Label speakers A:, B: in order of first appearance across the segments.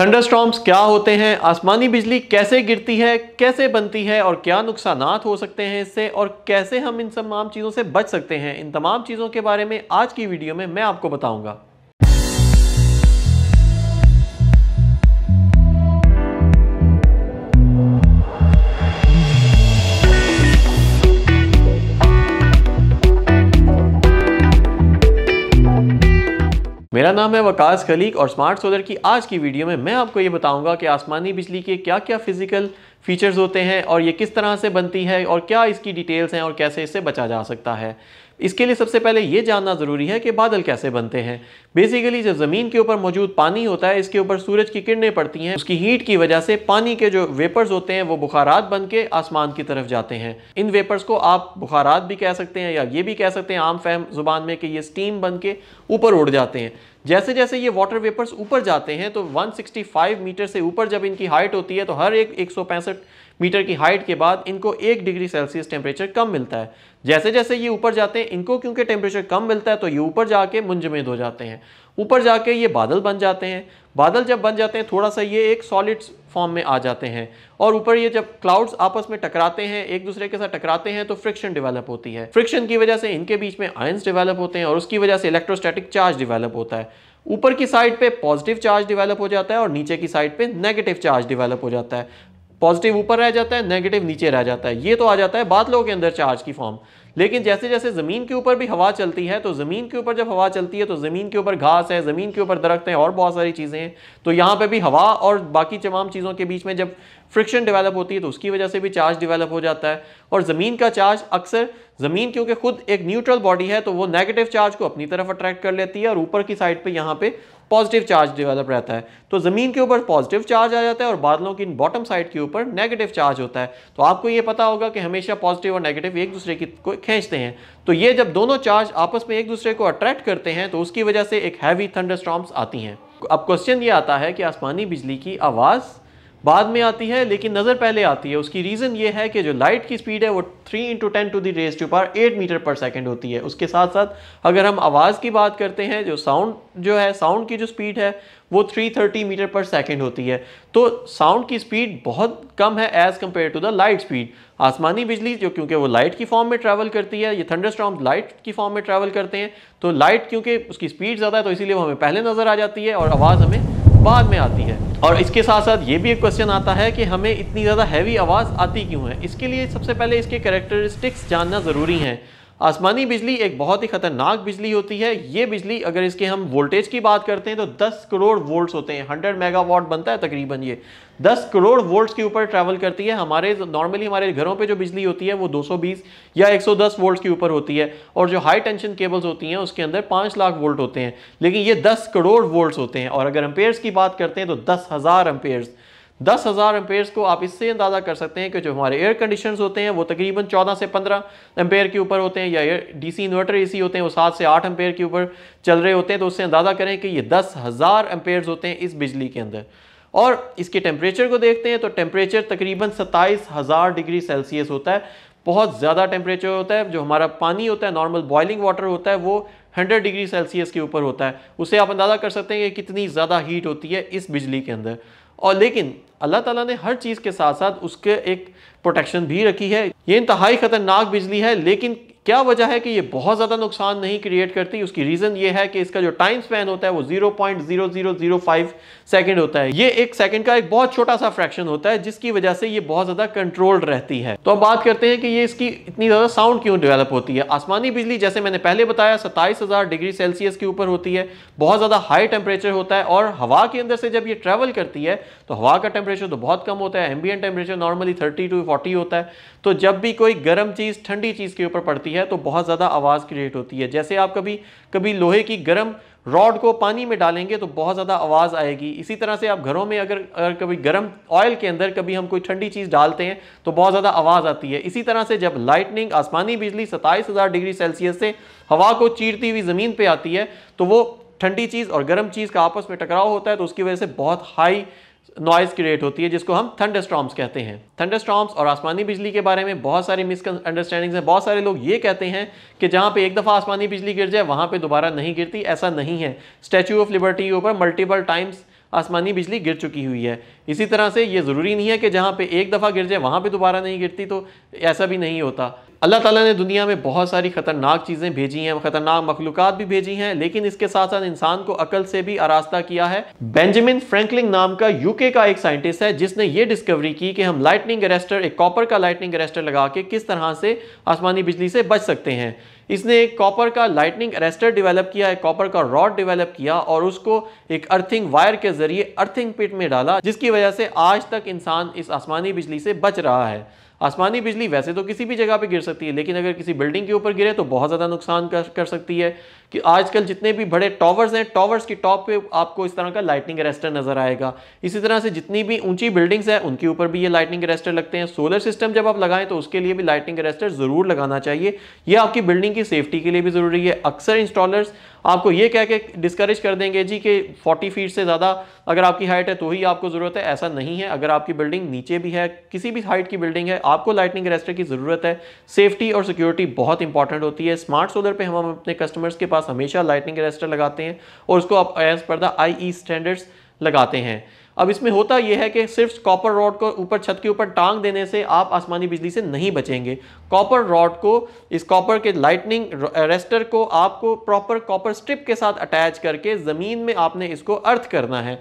A: thunder क्या होते हैं आसमानी बिजली कैसे गिरती है कैसे बनती है और क्या नुकसान हो सकते हैं इससे और कैसे हम इन तमाम चीज़ों से बच सकते हैं इन तमाम चीज़ों के बारे में आज की वीडियो में मैं आपको बताऊंगा मेरा नाम है वकास खलीक और स्मार्ट सोलर की आज की वीडियो में मैं आपको ये बताऊंगा कि आसमानी बिजली के क्या क्या फ़िज़िकल फीचर्स होते हैं और ये किस तरह से बनती है और क्या इसकी डिटेल्स हैं और कैसे इससे बचा जा सकता है इसके लिए सबसे पहले ये जानना ज़रूरी है कि बादल कैसे बनते हैं बेसिकली जब ज़मीन के ऊपर मौजूद पानी होता है इसके ऊपर सूरज की किरणें पड़ती हैं उसकी हीट की वजह से पानी के जो वेपर्स होते हैं वो बुखारात बन के आसमान की तरफ जाते हैं इन वेपर्स को आप बुखारात भी कह सकते हैं या ये भी कह सकते हैं आम फैम ज़ुबान में कि ये स्टीम बन के ऊपर उड़ जाते हैं जैसे जैसे ये वाटर वेपर्स ऊपर जाते हैं तो 165 मीटर से ऊपर जब इनकी हाइट होती है तो हर एक एक मीटर की हाइट के बाद इनको एक डिग्री सेल्सियस टेम्परेचर कम मिलता है जैसे जैसे ये ऊपर जाते हैं इनको क्योंकि टेम्परेचर कम मिलता है तो ये ऊपर जाके मुंजमद हो जाते हैं ऊपर जाके ये बादल बन जाते हैं बादल जब बन जाते हैं थोड़ा सा ये एक सॉलिड फॉर्म में आ जाते हैं और ऊपर ये जब क्लाउड्स आपस में टकराते हैं एक दूसरे के साथ टकराते हैं तो फ्रिक्शन डेवलप होती है फ्रिक्शन की वजह से इनके बीच में आयंस डेवलप होते हैं और उसकी वजह से इलेक्ट्रोस्टैटिक चार्ज डेवलप होता है ऊपर की साइड पे पॉजिटिव चार्ज डेवलप हो जाता है और नीचे की साइड पे नेगेटिव चार्ज डेवलप हो जाता है पॉजिटिव ऊपर रह जाता है नेगेटिव नीचे रह जाता है ये तो आ जाता है बादलों के अंदर चार्ज की फॉर्म लेकिन जैसे जैसे ज़मीन के ऊपर भी हवा चलती है तो ज़मीन के ऊपर जब हवा चलती है तो ज़मीन के ऊपर घास है ज़मीन के ऊपर दरख्त हैं और बहुत सारी चीज़ें हैं तो यहाँ पे भी हवा और बाकी तमाम चीज़ों के बीच में जब फ्रिक्शन डेवलप होती है तो उसकी वजह से भी चार्ज डेवलप हो जाता है और ज़मीन का चार्ज अक्सर ज़मीन क्योंकि खुद एक न्यूट्रल बॉडी है तो वो नेगेटिव चार्ज को अपनी तरफ अट्रैक्ट कर लेती है और ऊपर की साइड पर यहाँ पर पॉजिटिव चार्ज डेवलप रहता है तो ज़मीन के ऊपर पॉजिटिव चार्ज आ जाता है और बादलों की बॉटम साइड के ऊपर नेगेटिव चार्ज होता है तो आपको ये पता होगा कि हमेशा पॉजिटिव और नेगेटिव एक दूसरे की को खींचते हैं तो ये जब दोनों चार्ज आपस में एक दूसरे को अट्रैक्ट करते हैं तो उसकी वजह से एक हैवी थंडर आती हैं अब क्वेश्चन ये आता है कि आसमानी बिजली की आवाज़ बाद में आती है लेकिन नज़र पहले आती है उसकी रीज़न ये है कि जो लाइट की स्पीड है वो three into ten to the raise to power eight metre per second होती है उसके साथ साथ अगर हम आवाज़ की बात करते हैं जो साउंड जो है साउंड की जो स्पीड है वो 330 मीटर पर सेकंड होती है तो साउंड की स्पीड बहुत कम है as compare to the light speed आसमानी बिजली जो क्योंकि वो लाइट की फॉर्म में ट्रैवल करती है ये थंडरस्टॉर्म लाइट की फॉर्म में ट्रैवल करते हैं तो लाइट क्योंकि उसकी स्पीड ज़्यादा है तो इसीलिए वो हमें पहले नज़र आ जाती है और आवाज़ हमें बाद में आती है और इसके साथ साथ ये भी एक क्वेश्चन आता है कि हमें इतनी ज़्यादा हैवी आवाज़ आती क्यों है इसके लिए सबसे पहले इसके करेक्टरिस्टिक्स जानना ज़रूरी हैं आसमानी बिजली एक बहुत ही खतरनाक बिजली होती है ये बिजली अगर इसके हम वोल्टेज की बात करते हैं तो 10 करोड़ वोल्ट्स होते हैं 100 मेगावाट बनता है तकरीबन ये 10 करोड़ वोल्ट्स के ऊपर ट्रैवल करती है हमारे नॉर्मली हमारे घरों पे जो बिजली होती है वो 220 या 110 वोल्ट्स के ऊपर होती है और जो हाई टेंशन केबल्स होती हैं उसके अंदर पाँच लाख वोल्ट होते हैं लेकिन ये दस करोड़ वोल्ट होते हैं और अगर अम्पेयर्स की बात करते हैं तो दस हज़ार दस हज़ार एम्पेयर्स को आप इससे अंदाज़ा कर सकते हैं कि जो हमारे एयर कंडीशन होते हैं वो तकरीबन चौदह से पंद्रह एम्पेयर के ऊपर होते हैं या air D C inverter A C होते हैं वो सात से आठ एम्पेयर के ऊपर चल रहे होते हैं तो उससे अंदाज़ा करें कि ये दस हज़ार एम्पेयर्स होते हैं इस बिजली के अंदर और इसके टेम्परेचर को देखते हैं तो टेम्परेचर तकरीबन सत्ताईस हज़ार डिग्री सेल्सियस होता है बहुत ज़्यादा टेम्परेचर होता है जो हमारा पानी होता है नॉर्मल बॉयलिंग वाटर होता है वो 100 डिग्री सेल्सियस के ऊपर होता है उसे आप अंदाज़ा कर सकते हैं कि कितनी ज़्यादा हीट होती है इस बिजली के अंदर और लेकिन अल्लाह ताला ने हर चीज़ के साथ साथ उसके एक प्रोटेक्शन भी रखी है ये इंतहाई ख़तरनाक बिजली है लेकिन क्या वजह है कि ये बहुत ज़्यादा नुकसान नहीं क्रिएट करती उसकी रीज़न ये है कि इसका जो टाइम स्पेन होता है वो 0.0005 सेकेंड होता है ये एक सेकंड का एक बहुत छोटा सा फ्रैक्शन होता है जिसकी वजह से ये बहुत ज़्यादा कंट्रोल्ड रहती है तो अब बात करते हैं कि ये इसकी इतनी ज़्यादा साउंड क्यों डेवलप होती है आसमानी बिजली जैसे मैंने पहले बताया सत्ताईस डिग्री सेल्सियस के ऊपर होती है बहुत ज़्यादा हाई टेम्परेचर होता है और हवा के अंदर से जब ये ट्रैवल करती है तो हवा का टेम्परेचर तो बहुत कम होता है ambient temperature normally thirty to forty होता है तो जब भी कोई गर्म चीज़ ठंडी चीज़ के ऊपर पड़ती है जाए तो बहुत ज़्यादा आवाज़ क्रिएट होती है जैसे आप कभी कभी लोहे की गर्म रॉड को पानी में डालेंगे तो बहुत ज़्यादा आवाज़ आएगी इसी तरह से आप घरों में अगर अगर कभी गर्म ऑयल के अंदर कभी हम कोई ठंडी चीज़ डालते हैं तो बहुत ज़्यादा आवाज़ आती है इसी तरह से जब लाइटनिंग आसमानी बिजली सत्ताईस हज़ार डिग्री सेल्सियस से हवा को चीरती हुई ज़मीन पर आती है तो वो ठंडी चीज़ और गर्म चीज़ का आपस में टकराव होता है तो उसकी वजह से बहुत हाई नॉइज़ क्रिएट होती है जिसको हम थंडर कहते हैं थंडर और आसमानी बिजली के बारे में बहुत सारी अंडरस्टैंडिंग्स हैं बहुत सारे लोग ये कहते हैं कि जहाँ पे एक दफ़ा आसमानी बिजली गिर जाए वहाँ पे दोबारा नहीं गिरती ऐसा नहीं है स्टैचू ऑफ लिबर्टी के ऊपर मल्टीपल टाइम्स आसमानी बिजली गिर चुकी हुई है इसी तरह से ये ज़रूरी नहीं है कि जहाँ पे एक दफ़ा गिर जाए वहाँ पर दोबारा नहीं गिरती तो ऐसा भी नहीं होता अल्लाह ताला ने दुनिया में बहुत सारी ख़तरनाक चीज़ें भेजी हैं ख़तरनाक मखलूक भी भेजी हैं लेकिन इसके साथ साथ इंसान को अकल से भी आरास्ता किया है बेंजामिन फ्रैंकलिन नाम का यूके का एक साइंटिस्ट है जिसने ये डिस्कवरी की कि हम लाइटनिंग अरेस्टर एक कॉपर का लाइटनिंग अरेस्टर लगा के किस तरह से आसमानी बिजली से बच सकते हैं इसने एक कॉपर का लाइटनिंग अरेस्टर डिवेलप किया एक कॉपर का रॉड डिवेलप किया और उसको एक अर्थिंग वायर के जरिए अर्थिंग पिट में डाला जिसकी वजह से आज तक इंसान इस आसमानी बिजली से बच रहा है आसमानी बिजली वैसे तो किसी भी जगह पे गिर सकती है लेकिन अगर किसी बिल्डिंग के ऊपर गिरे तो बहुत ज़्यादा नुकसान कर, कर सकती है कि आजकल जितने भी बड़े टॉवर्स हैं टॉवर्स की टॉप पे आपको इस तरह का लाइटनिंग अरेस्टर नज़र आएगा इसी तरह से जितनी भी ऊंची बिल्डिंग्स हैं उनके ऊपर भी ये लाइटनिंग अरेस्टर लगते हैं सोलर सिस्टम जब आप लगाएं तो उसके लिए भी लाइटनिंग अरेस्टर ज़रूर लगाना चाहिए यह आपकी बिल्डिंग की सेफ्टी के लिए भी ज़रूरी है अक्सर इंस्टॉलर्स आपको ये कह के डिस्करेज कर देंगे जी कि 40 फीट से ज़्यादा अगर आपकी हाइट है तो ही आपको ज़रूरत है ऐसा नहीं है अगर आपकी बिल्डिंग नीचे भी है किसी भी हाइट की बिल्डिंग है आपको लाइटनिंग रेस्टर की ज़रूरत है सेफ्टी और सिक्योरिटी बहुत इंपॉर्टेंट होती है स्मार्ट सोलर पर हम अपने कस्टमर्स के पास हमेशा लाइटनिंग अरेस्टर लगाते हैं और उसको आप as per the I standards लगाते हैं अब इसमें होता यह है कि सिर्फ कॉपर रॉड को ऊपर छत के ऊपर टांग देने से आप आसमानी बिजली से नहीं बचेंगे कॉपर रॉड को इस कॉपर के लाइटनिंग रेस्टर को आपको प्रॉपर कॉपर स्ट्रिप के साथ अटैच करके ज़मीन में आपने इसको अर्थ करना है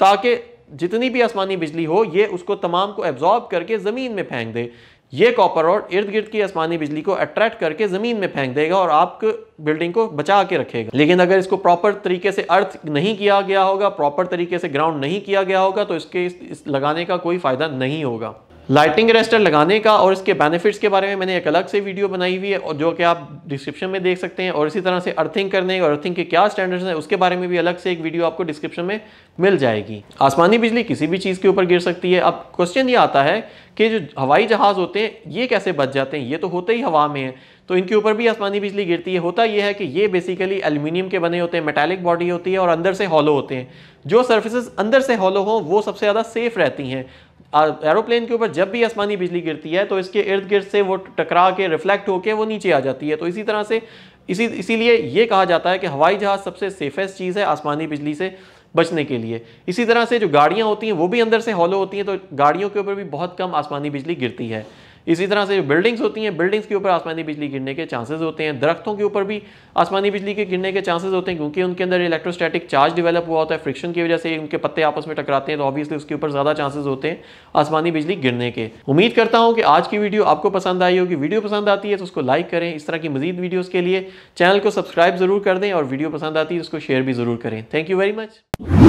A: ताकि जितनी भी आसमानी बिजली हो ये उसको तमाम को एब्जॉर्ब करके ज़मीन में फेंक दे ये कॉपर रॉड इर्द गिर्द की आसमानी बिजली को अट्रैक्ट करके ज़मीन में फेंक देगा और आपके बिल्डिंग को बचा के रखेगा लेकिन अगर इसको प्रॉपर तरीके से अर्थ नहीं किया गया होगा प्रॉपर तरीके से ग्राउंड नहीं किया गया होगा तो इसके इस लगाने का कोई फ़ायदा नहीं होगा लाइटिंग रेस्टर लगाने का और इसके बेनिफिट्स के बारे में मैंने एक अलग से वीडियो बनाई हुई है और जो कि आप डिस्क्रिप्शन में देख सकते हैं और इसी तरह से अर्थिंग करने और अर्थिंग के क्या स्टैंडर्ड्स हैं उसके बारे में भी अलग से एक वीडियो आपको डिस्क्रिप्शन में मिल जाएगी आसमानी बिजली किसी भी चीज़ के ऊपर गिर सकती है अब क्वेश्चन ये आता है कि जो हवाई जहाज़ होते हैं ये कैसे बच जाते हैं ये तो होते ही हवा में है तो इनके ऊपर भी आसमानी बिजली गिरती है होता यह है कि ये बेसिकली एल्यूमिनियम के बने होते हैं मेटालिक बॉडी होती है और अंदर से हॉलो होते हैं जो सर्विसेज अंदर से हॉलो हों वो सबसे ज़्यादा सेफ रहती हैं एरोप्लेन के ऊपर जब भी आसमानी बिजली गिरती है तो इसके इर्द गिर्द से वो टकरा के रिफ्लेक्ट होकर वो नीचे आ जाती है तो इसी तरह से इसी इसीलिए ये कहा जाता है कि हवाई जहाज़ सबसे सेफेस्ट चीज़ है आसमानी बिजली से बचने के लिए इसी तरह से जो गाड़ियाँ होती हैं वो भी अंदर से हॉलो होती हैं तो गाड़ियों के ऊपर भी बहुत कम आसमानी बिजली गिरती है इसी तरह से जो बिल्डिंग्स होती हैं बिल्डिंग्स के ऊपर आसमानी बिजली गिरने के चांसेस होते हैं दरख्तों के ऊपर भी आसमानी बिजली के गिरने के चांसेस होते हैं क्योंकि उनके अंदर इलेक्ट्रोस्टैटिक चार्ज डेवलप हुआ होता है फ्रिक्शन की वजह से उनके पत्ते आपस में टकराते हैं तो ऑब्वियसली उसके ऊपर ज़्यादा चांसेज होते हैं आसमानी बिजली गिरने के उम्मीद करता हूँ कि आज की वीडियो आपको पसंद आई होगी वीडियो पसंद आती है तो उसको लाइक करें इस तरह की मजीद वीडियोज़ के लिए चैनल को सब्सक्राइब ज़रूर कर दें और वीडियो पसंद आती है तो उसको शेयर भी ज़रूर करें थैंक यू वेरी मच